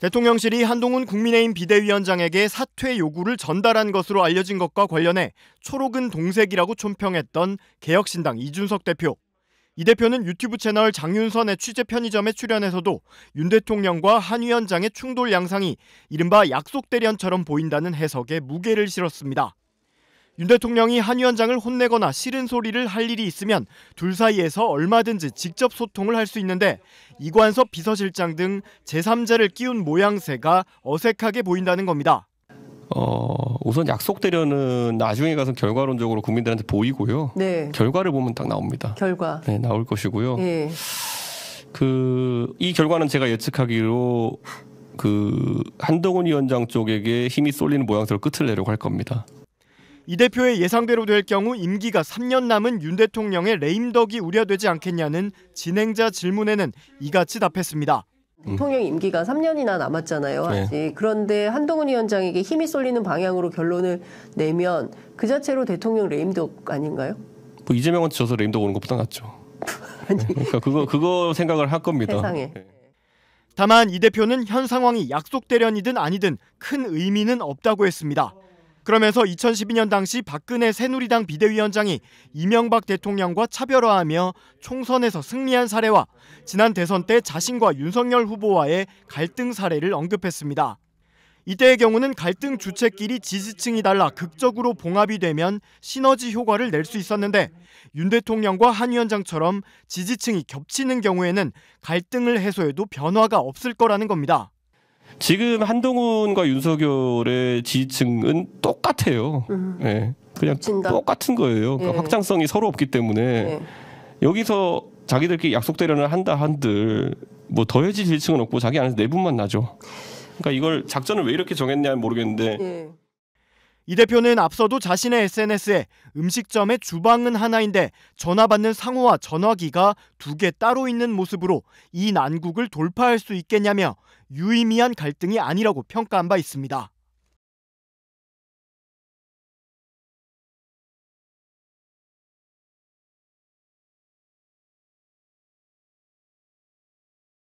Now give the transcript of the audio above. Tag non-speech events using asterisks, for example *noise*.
대통령실이 한동훈 국민의힘 비대위원장에게 사퇴 요구를 전달한 것으로 알려진 것과 관련해 초록은 동색이라고 촌평했던 개혁신당 이준석 대표. 이 대표는 유튜브 채널 장윤선의 취재 편의점에 출연해서도 윤 대통령과 한 위원장의 충돌 양상이 이른바 약속대련처럼 보인다는 해석에 무게를 실었습니다. 윤 대통령이 한 위원장을 혼내거나 싫은 소리를 할 일이 있으면 둘 사이에서 얼마든지 직접 소통을 할 수 있는데 이관섭 비서실장 등 제3자를 끼운 모양새가 어색하게 보인다는 겁니다. 어, 우선 약속대려는 나중에 가서 결과론적으로 국민들한테 보이고요. 네. 결과를 보면 딱 나옵니다. 결과. 네, 나올 것이고요. 네. 예. 그이 결과는 제가 예측하기로 그 한동훈 위원장 쪽에게 힘이 쏠리는 모양새로 끝을 내려고 할 겁니다. 이 대표의 예상대로 될 경우 임기가 3년 남은 윤 대통령의 레임덕이 우려되지 않겠냐는 진행자 질문에는 이같이 답했습니다. 음. 대통령 임기가 3년이나 남았잖아요. 아직. 네. 예, 그런데 한동훈 위원장에게 힘이 쏠리는 방향으로 결론을 내면 그 자체로 대통령 레임덕 아닌가요? 뭐 이재명한테 져서 레임덕 오는 것보다 낫죠. *laughs* 아니. 네, 그러니까 그거 그거 생각을 할 겁니다. 세상에. 네. 다만 이 대표는 현 상황이 약속대련이든 아니든 큰 의미는 없다고 했습니다. 그러면서 2012년 당시 박근혜 새누리당 비대위원장이 이명박 대통령과 차별화하며 총선에서 승리한 사례와 지난 대선 때 자신과 윤석열 후보와의 갈등 사례를 언급했습니다. 이때의 경우는 갈등 주체끼리 지지층이 달라 극적으로 봉합이 되면 시너지 효과를 낼 수 있었는데 윤 대통령과 한 위원장처럼 지지층이 겹치는 경우에는 갈등을 해소해도 변화가 없을 거라는 겁니다. 지금 한동훈과 윤석열의 지지층은 똑같아요. 음. 네. 그냥 진단. 똑같은 거예요. 그러니까 예. 확장성이 서로 없기 때문에 예. 여기서 자기들끼리 약속 대련을 한다 한들 뭐 더해질 지층은 없고 자기 안에서 내분만 나죠. 그러니까 이걸 작전을 왜 이렇게 정했냐 는 모르겠는데. 예. 이 대표는 앞서도 자신의 SNS에 음식점의 주방은 하나인데 전화받는 상호와 전화기가 두 개 따로 있는 모습으로 이 난국을 돌파할 수 있겠냐며 유의미한 갈등이 아니라고 평가한 바 있습니다.